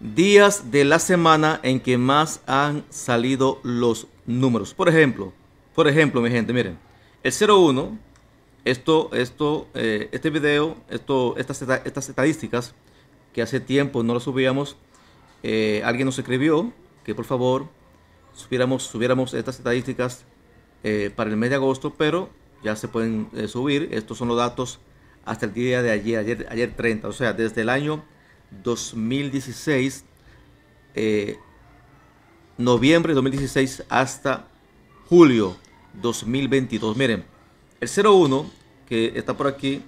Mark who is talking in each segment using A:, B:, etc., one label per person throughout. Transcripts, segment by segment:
A: días de la semana en que más han salido los números. Por ejemplo, por ejemplo, mi gente, miren, el 01, esto, esto, eh, este video, esto, estas, estas estadísticas que hace tiempo no las subíamos, eh, alguien nos escribió que por favor subiéramos, subiéramos estas estadísticas eh, para el mes de agosto, pero ya se pueden subir. Estos son los datos hasta el día de ayer, ayer, ayer 30, o sea, desde el año 2016, eh, noviembre de 2016 hasta julio 2022. Miren, el 01 que está por aquí,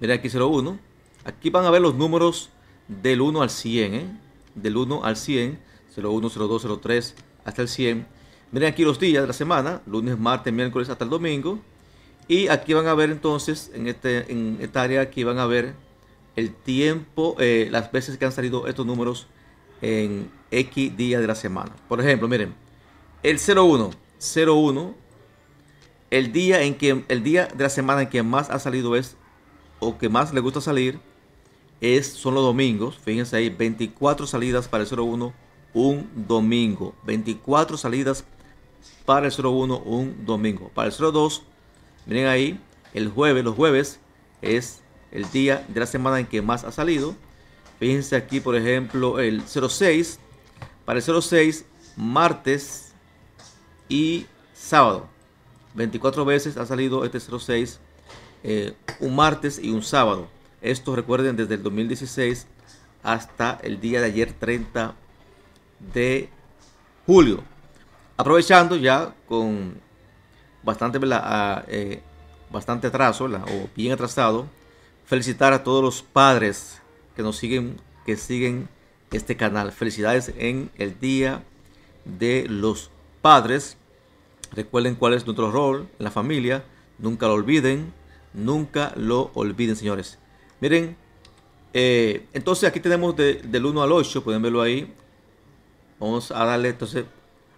A: miren aquí 01, aquí van a ver los números del 1 al 100, ¿eh? del 1 al 100, 01, 02, 03 hasta el 100. Miren aquí los días de la semana, lunes, martes, miércoles hasta el domingo. Y aquí van a ver entonces, en, este, en esta área aquí van a ver el tiempo, eh, las veces que han salido estos números en X día de la semana. Por ejemplo, miren, el 01, 01, el día, en que, el día de la semana en que más ha salido es, o que más le gusta salir, es, son los domingos. Fíjense ahí, 24 salidas para el 01, un domingo. 24 salidas para el 01, un domingo. Para el 02, miren ahí, el jueves, los jueves es el día de la semana en que más ha salido. Fíjense aquí, por ejemplo, el 06. Para el 06, martes y sábado. 24 veces ha salido este 06, eh, un martes y un sábado. Esto recuerden desde el 2016 hasta el día de ayer 30 de julio. Aprovechando ya con bastante, ah, eh, bastante atraso o bien atrasado felicitar a todos los padres que nos siguen, que siguen este canal. Felicidades en el Día de los Padres. Recuerden cuál es nuestro rol en la familia. Nunca lo olviden. Nunca lo olviden, señores. Miren, eh, entonces aquí tenemos del 1 al 8. Pueden verlo ahí. Vamos a darle, entonces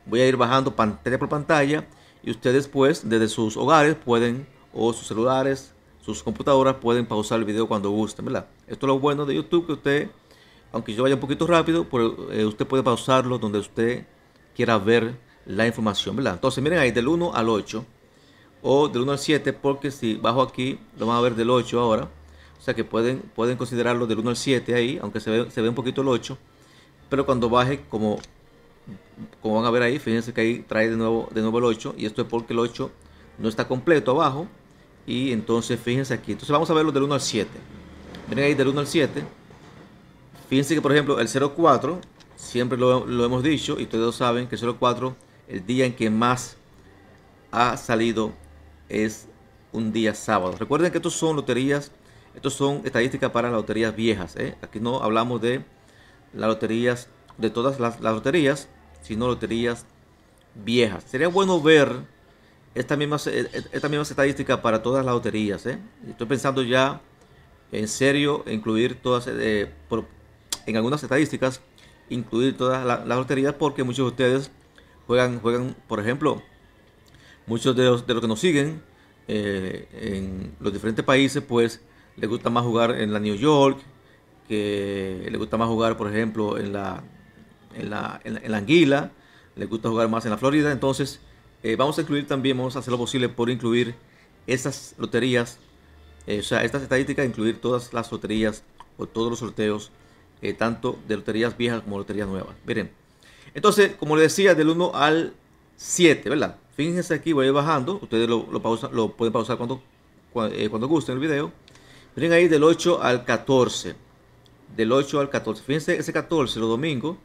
A: voy a ir bajando pantalla por pantalla. Y ustedes pues desde sus hogares pueden, o sus celulares, sus computadoras pueden pausar el video cuando gusten, ¿verdad? Esto es lo bueno de YouTube, que usted, aunque yo vaya un poquito rápido, eh, usted puede pausarlo donde usted quiera ver la información, ¿verdad? Entonces miren ahí, del 1 al 8, o del 1 al 7, porque si bajo aquí, lo van a ver del 8 ahora. O sea que pueden, pueden considerarlo del 1 al 7 ahí, aunque se ve, se ve un poquito el 8. Pero cuando baje, como, como van a ver ahí, fíjense que ahí trae de nuevo, de nuevo el 8. Y esto es porque el 8 no está completo abajo. Y entonces fíjense aquí. Entonces vamos a ver los del 1 al 7. Ven ahí del 1 al 7. Fíjense que por ejemplo el 04, siempre lo, hemos dicho y ustedes saben que el 04, el día en que más ha salido es un día sábado. Recuerden que estos son loterías, estos son estadísticas para las loterías viejas. ¿eh? Aquí no hablamos de las loterías, de todas las loterías, sino loterías viejas. Sería bueno ver esta misma, e, e, esta misma estadística para todas las loterías. ¿eh? Estoy pensando ya en serio incluir todas, eh, en algunas estadísticas, incluir todas las, loterías porque muchos de ustedes juegan, juegan por ejemplo, muchos de los, de los que nos siguen eh, en los diferentes países, pues les gusta más jugar en la New York, que les gusta más jugar, por ejemplo, en la, en la, en la, en la Anguila, les gusta jugar más en la Florida, entonces eh, vamos a incluir también, vamos a hacer lo posible por incluir estas loterías, eh, o sea, estas estadísticas, incluir todas las loterías o todos los sorteos, eh, tanto de loterías viejas como loterías nuevas. Miren, entonces, como les decía, del 1 al 7, ¿verdad? Fíjense aquí, voy a ir bajando, ustedes lo, pueden pausar cuando, cuando, cuando gusten el video. Miren ahí del 8 al 14. Del 8 al 14. Fíjense ese 14, los domingo.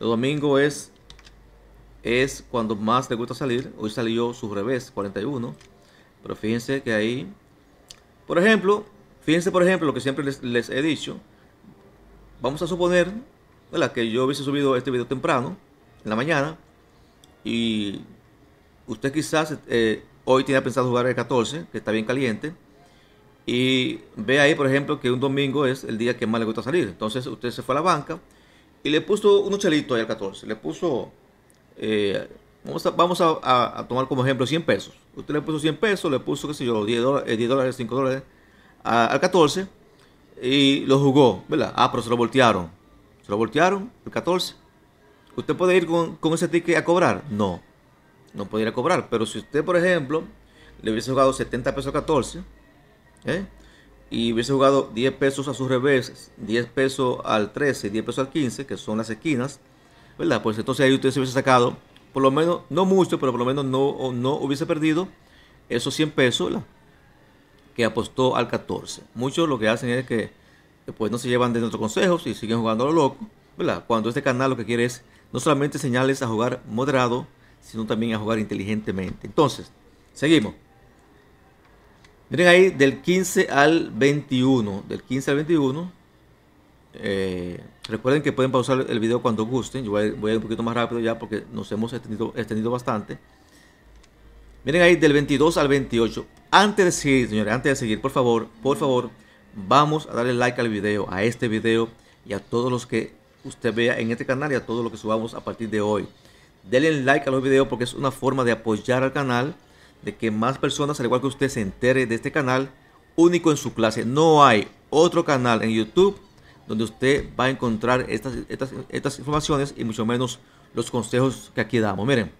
A: Los domingo es es cuando más le gusta salir. Hoy salió su revés, 41. Pero fíjense que ahí, por ejemplo, fíjense por ejemplo lo que siempre les, he dicho. Vamos a suponer la que yo hubiese subido este video temprano, en la mañana, y usted quizás eh, hoy tiene pensado jugar el 14, que está bien caliente, y ve ahí, por ejemplo, que un domingo es el día que más le gusta salir. Entonces usted se fue a la banca y le puso unos chelitos ahí al 14, le puso eh, vamos, a, vamos a, tomar como ejemplo 100 pesos. Usted le puso 100 pesos, le puso, yo, 10 dólares, 5 eh, dólares al 14 y lo jugó, ¿verdad? Ah, pero se lo voltearon. Se lo voltearon el 14. ¿Usted puede ir con, ese ticket a cobrar? No, no puede ir a cobrar. Pero si usted, por ejemplo, le hubiese jugado 70 pesos al 14, ¿eh? y hubiese jugado 10 pesos a su revés, 10 pesos al 13, 10 pesos al 15, que son las esquinas, pues entonces ahí usted se hubiese sacado, por lo menos, no mucho, pero por lo menos no, no hubiese perdido esos 100 pesos, Que apostó al 14. Muchos lo que hacen es que eh, pues, no se llevan de nuestros consejos y siguen jugando a lo loco, Cuando este canal lo que quiere es no solamente señales a jugar moderado, sino también a jugar inteligentemente. Entonces, seguimos. Miren ahí del 15 al 21, del 15 al 21 eh, recuerden que pueden pausar el video cuando gusten. Yo voy, a ir un poquito más rápido ya porque nos hemos extendido, extendido bastante. Miren ahí, del 22 al 28. Antes de seguir, señores, antes de seguir, por favor, por favor, vamos a darle like al video, a este video y a todos los que usted vea en este canal y a todo lo que subamos a partir de hoy. Denle like a los videos porque es una forma de apoyar al canal, de que más personas, al igual que usted, se entere de este canal único en su clase. No hay otro canal en YouTube donde usted va a encontrar estas, estas, informaciones y mucho menos los consejos que aquí damos. Miren,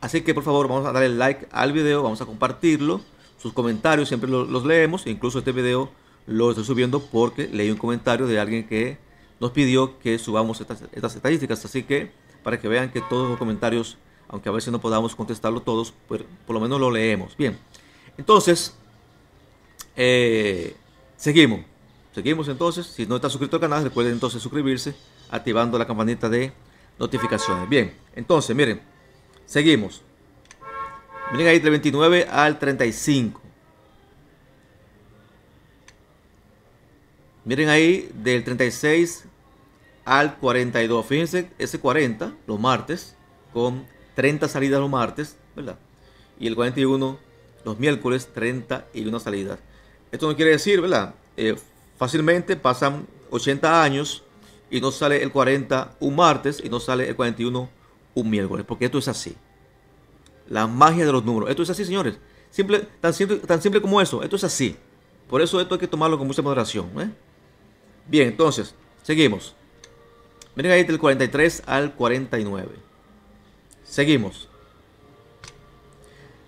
A: así que por favor vamos a darle like al video, vamos a compartirlo, sus comentarios siempre los, leemos, e incluso este video lo estoy subiendo porque leí un comentario de alguien que nos pidió que subamos estas, estas estadísticas, así que para que vean que todos los comentarios, aunque a veces no podamos contestarlo todos, por, pues, por lo menos lo leemos. Bien, entonces, eh, seguimos. Seguimos entonces. Si no está suscrito al canal, recuerden entonces suscribirse activando la campanita de notificaciones. Bien, entonces miren, seguimos. Miren ahí del 29 al 35. Miren ahí del 36 al 42. Fíjense, ese 40 los martes, con 30 salidas los martes, ¿verdad? Y el 41 los miércoles, 31 salidas. Esto no quiere decir, ¿verdad? Eh, Fácilmente pasan 80 años y no sale el 40 un martes y no sale el 41 un miércoles, porque esto es así. La magia de los números. Esto es así, señores. tan, simple, como eso. Esto es así. Por eso esto hay que tomarlo con mucha moderación. ¿eh? Bien, entonces, seguimos. Miren ahí del 43 al 49. Seguimos.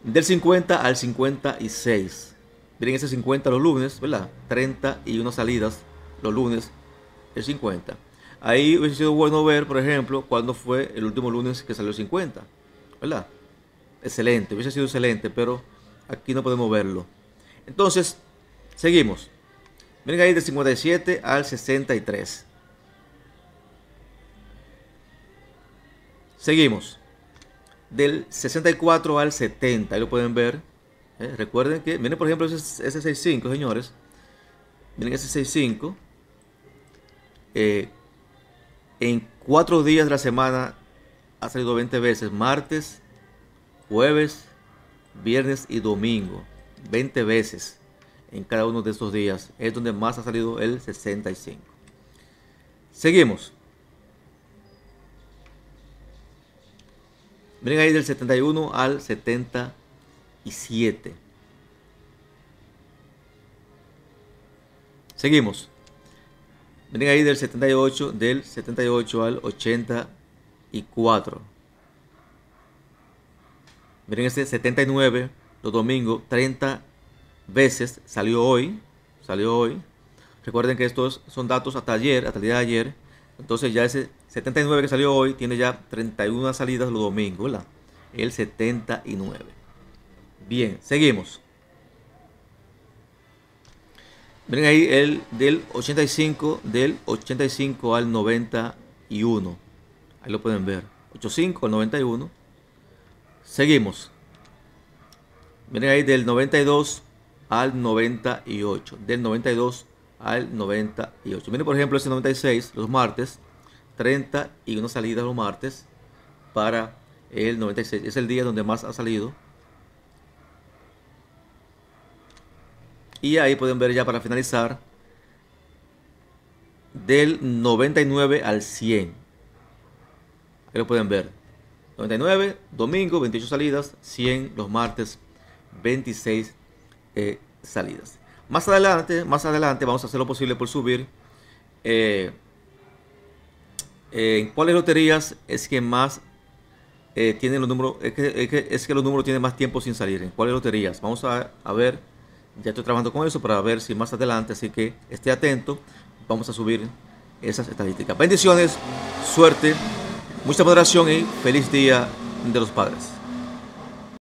A: Del 50 al 56. Miren ese 50 los lunes, ¿verdad? 31 salidas los lunes, el 50. Ahí hubiese sido bueno ver, por ejemplo, cuándo fue el último lunes que salió el 50, ¿verdad? Excelente, hubiese sido excelente, pero aquí no podemos verlo. Entonces, seguimos. Miren ahí del 57 al 63. Seguimos. Del 64 al 70, ahí lo pueden ver ¿eh? Recuerden que, miren por ejemplo ese, 6.5, señores. Miren ese 6.5. Eh, en cuatro días de la semana ha salido 20 veces. Martes, jueves, viernes y domingo. 20 veces en cada uno de estos días. Es donde más ha salido el 65. Seguimos. Miren ahí del 71 al 70. Seguimos. Miren ahí del 78, del 78 al 84. Miren ese 79, los domingos, 30 veces salió hoy. Salió hoy. Recuerden que estos son datos hasta ayer, hasta el día de ayer. Entonces ya ese 79 que salió hoy tiene ya 31 salidas los domingos, ¿verdad? El 79. Bien, seguimos. Miren ahí el del 85, del 85 al 91. Ahí lo pueden ver. 85 al 91. Seguimos. Miren ahí del 92 al 98. Del 92 al 98. Miren por ejemplo ese 96, los martes. 30 y una salida los martes para el 96. Es el día donde más ha salido Y ahí pueden ver ya para finalizar, del 99 al 100. Ahí lo pueden ver. 99, domingo, 28 salidas, 100 los martes, 26 eh, salidas. Más adelante, más adelante vamos a hacer lo posible por subir eh, en cuáles loterías es que más eh, tienen los números, es que, es que, los números tienen más tiempo sin salir, en cuáles loterías. Vamos a ver. Ya estoy trabajando con eso para ver si más adelante, así que esté atento. Vamos a subir esas estadísticas. Bendiciones, suerte, mucha moderación y feliz día de los padres.